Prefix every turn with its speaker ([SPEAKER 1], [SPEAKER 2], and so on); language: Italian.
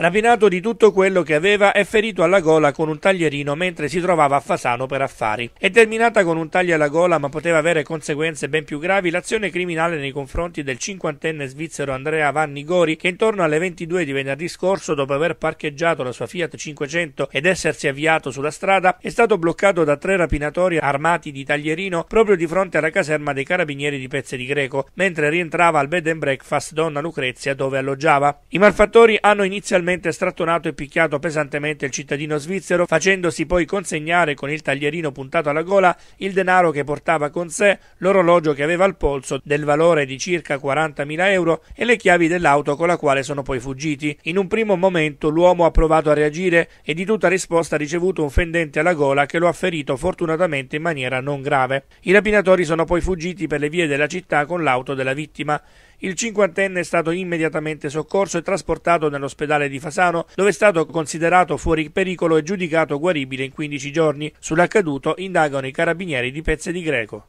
[SPEAKER 1] rapinato di tutto quello che aveva e ferito alla gola con un taglierino mentre si trovava a Fasano per affari. È terminata con un taglio alla gola ma poteva avere conseguenze ben più gravi l'azione criminale nei confronti del cinquantenne svizzero Andrea Vanni Gori che intorno alle 22 di venerdì scorso dopo aver parcheggiato la sua Fiat 500 ed essersi avviato sulla strada è stato bloccato da tre rapinatori armati di taglierino proprio di fronte alla caserma dei carabinieri di Pezze di Greco mentre rientrava al bed and breakfast Donna Lucrezia dove alloggiava. I malfattori hanno inizialmente brutalmente strattonato e picchiato pesantemente il cittadino svizzero, facendosi poi consegnare con il taglierino puntato alla gola il denaro che portava con sé, l'orologio che aveva al polso del valore di circa 40.000 euro e le chiavi dell'auto con la quale sono poi fuggiti. In un primo momento l'uomo ha provato a reagire e di tutta risposta ha ricevuto un fendente alla gola che lo ha ferito fortunatamente in maniera non grave. I rapinatori sono poi fuggiti per le vie della città con l'auto della vittima. Il cinquantenne è stato immediatamente soccorso e trasportato nell'ospedale di Fasano, dove è stato considerato fuori pericolo e giudicato guaribile in 15 giorni. Sull'accaduto indagano i carabinieri di Pezze di Greco.